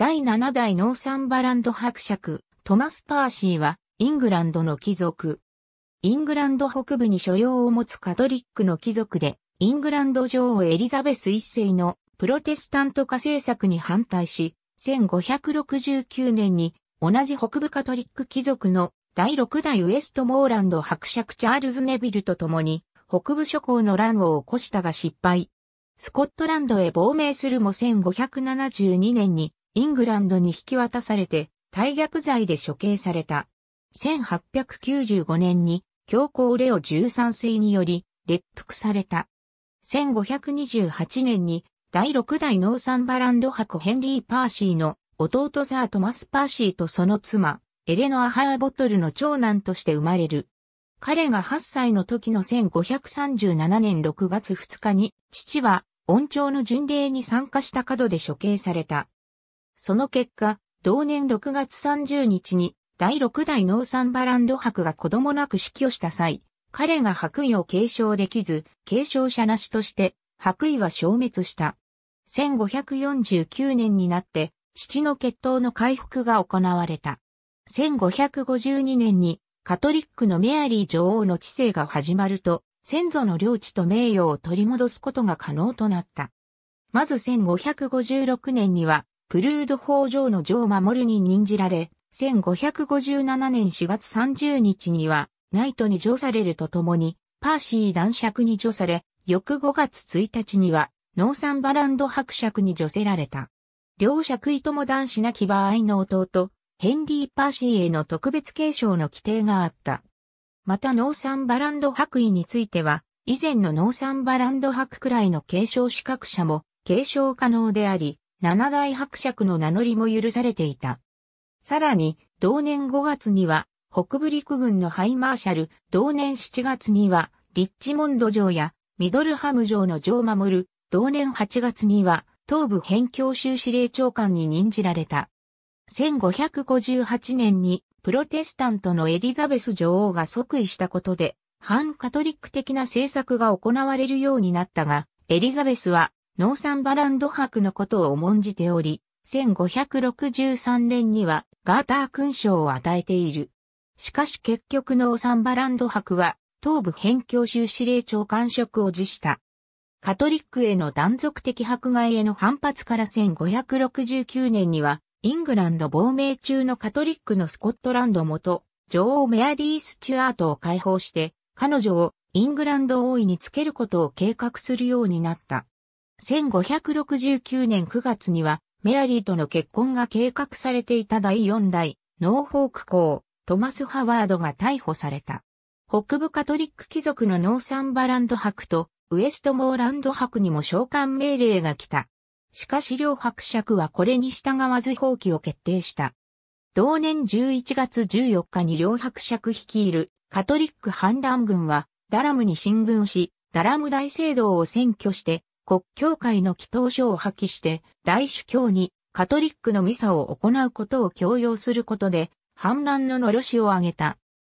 第7代ノーサンバランド伯爵、トマス・パーシーは、イングランドの貴族。イングランド北部に所領を持つカトリックの貴族で、イングランド女王エリザベス一世のプロテスタント化政策に反対し、1569年に同じ北部カトリック貴族の第6代ウエストモーランド伯爵チャールズ・ネビルと共に北部諸侯の乱を起こしたが失敗。スコットランドへ亡命するも1572年にイングランドに引き渡されて、大逆罪で処刑された。1895年に、教皇レオ13世により、列服された。1528年に、第6代ノーサンバランド博ヘンリー・パーシーの弟ザー・トマス・パーシーとその妻、エレノア・ハーボトルの長男として生まれる。彼が8歳の時の1537年6月2日に、父は、恩寵の巡礼に参加した角で処刑された。その結果、同年6月30日に第6代ノーサンバランド博が子供なく死去した際、彼が白衣を継承できず、継承者なしとして白衣は消滅した。1549年になって父の血統の回復が行われた。1552年にカトリックのメアリー女王の治世が始まると、先祖の領地と名誉を取り戻すことが可能となった。まず1556年には、プルード法上の城守に任じられ、1557年4月30日には、ナイトに除されるとともに、パーシー男爵に除され、翌5月1日には、ノーサンバランド伯爵に除せられた。両爵位とも男子なき場合の弟、ヘンリー・パーシーへの特別継承の規定があった。またノーサンバランド伯位については、以前のノーサンバランド伯くらいの継承資格者も継承可能であり、七大伯爵の名乗りも許されていた。さらに、同年5月には、北部陸軍のハイマーシャル、同年7月には、リッチモンド城や、ミドルハム城の城を守る、同年8月には、東部辺境州司令長官に任じられた。1558年に、プロテスタントのエリザベス女王が即位したことで、反カトリック的な政策が行われるようになったが、エリザベスはノーサンバランド博のことを重んじており、1563年にはガーター勲章を与えている。しかし結局ノーサンバランド博は東部辺境州司令長官職を辞した。カトリックへの断続的迫害への反発から1569年には、イングランド亡命中のカトリックのスコットランド元、女王メアリー・スチュアートを解放して、彼女をイングランド王位につけることを計画するようになった。1569年9月には、メアリーとの結婚が計画されていた第4代、ノーフォーク公、トマス・ハワードが逮捕された。北部カトリック貴族のノーサンバランド博とウエストモーランド博にも召喚命令が来た。しかし両伯爵はこれに従わず放棄を決定した。同年11月14日に両伯爵率いるカトリック反乱軍はダラムに進軍し、ダラム大聖堂を占拠して国教会の祈祷書を破棄して大主教にカトリックのミサを行うことを強要することで反乱ののろしを上げた。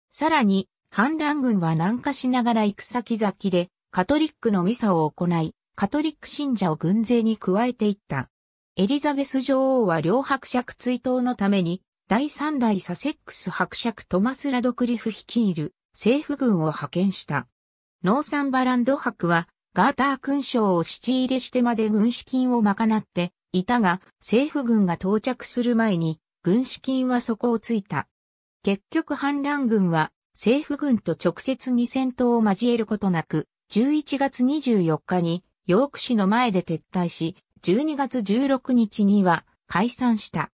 さらに反乱軍は南下しながら行く先々でカトリックのミサを行い、カトリック信者を軍勢に加えていった。エリザベス女王は両伯爵追悼のために第三代サセックス伯爵トマス・ラドクリフ率いる政府軍を派遣した。ノーサンバランド伯はガーター勲章を七入れしてまで軍資金を賄っていたが、政府軍が到着する前に、軍資金は底をついた。結局反乱軍は、政府軍と直接に戦闘を交えることなく、11月24日に、ヨーク市の前で撤退し、12月16日には解散した。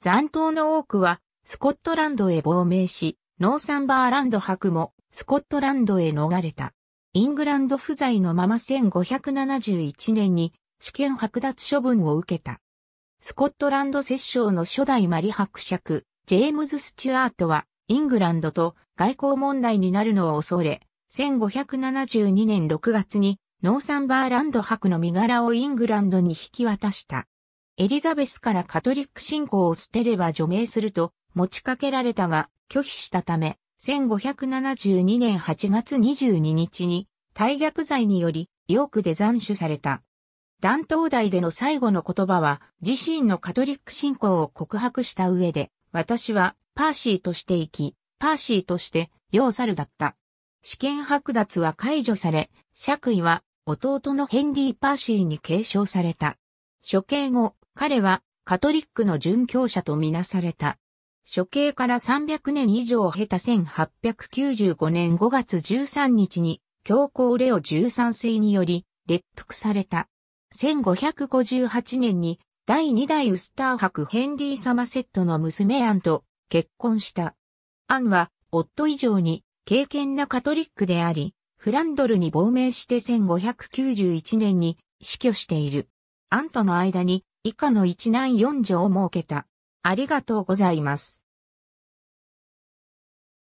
残党の多くは、スコットランドへ亡命し、ノーサンバーランド博もスコットランドへ逃れた。イングランド不在のまま1571年に主権剥奪処分を受けた。スコットランド摂政の初代マリ伯爵、ジェームズ・スチュアートは、イングランドと外交問題になるのを恐れ、1572年6月にノーサンバーランド伯の身柄をイングランドに引き渡した。エリザベスからカトリック信仰を捨てれば除名すると持ちかけられたが拒否したため、1572年8月22日に、大逆罪により、ヨークで斬首された。断頭台での最後の言葉は、自身のカトリック信仰を告白した上で、私はパーシーとして生き、パーシーとして、要猿だった。試験剥奪は解除され、爵位は弟のヘンリー・パーシーに継承された。処刑後、彼はカトリックの殉教者とみなされた。処刑から300年以上を経た1895年5月13日に、教皇レオ13世により、列服された。1558年に、第2代ウスター伯ヘンリー・サマセットの娘アンと結婚した。アンは、夫以上に、敬虔なカトリックであり、フランドルに亡命して1591年に死去している。アンとの間に以下の一男四女を設けた。ありがとうございます。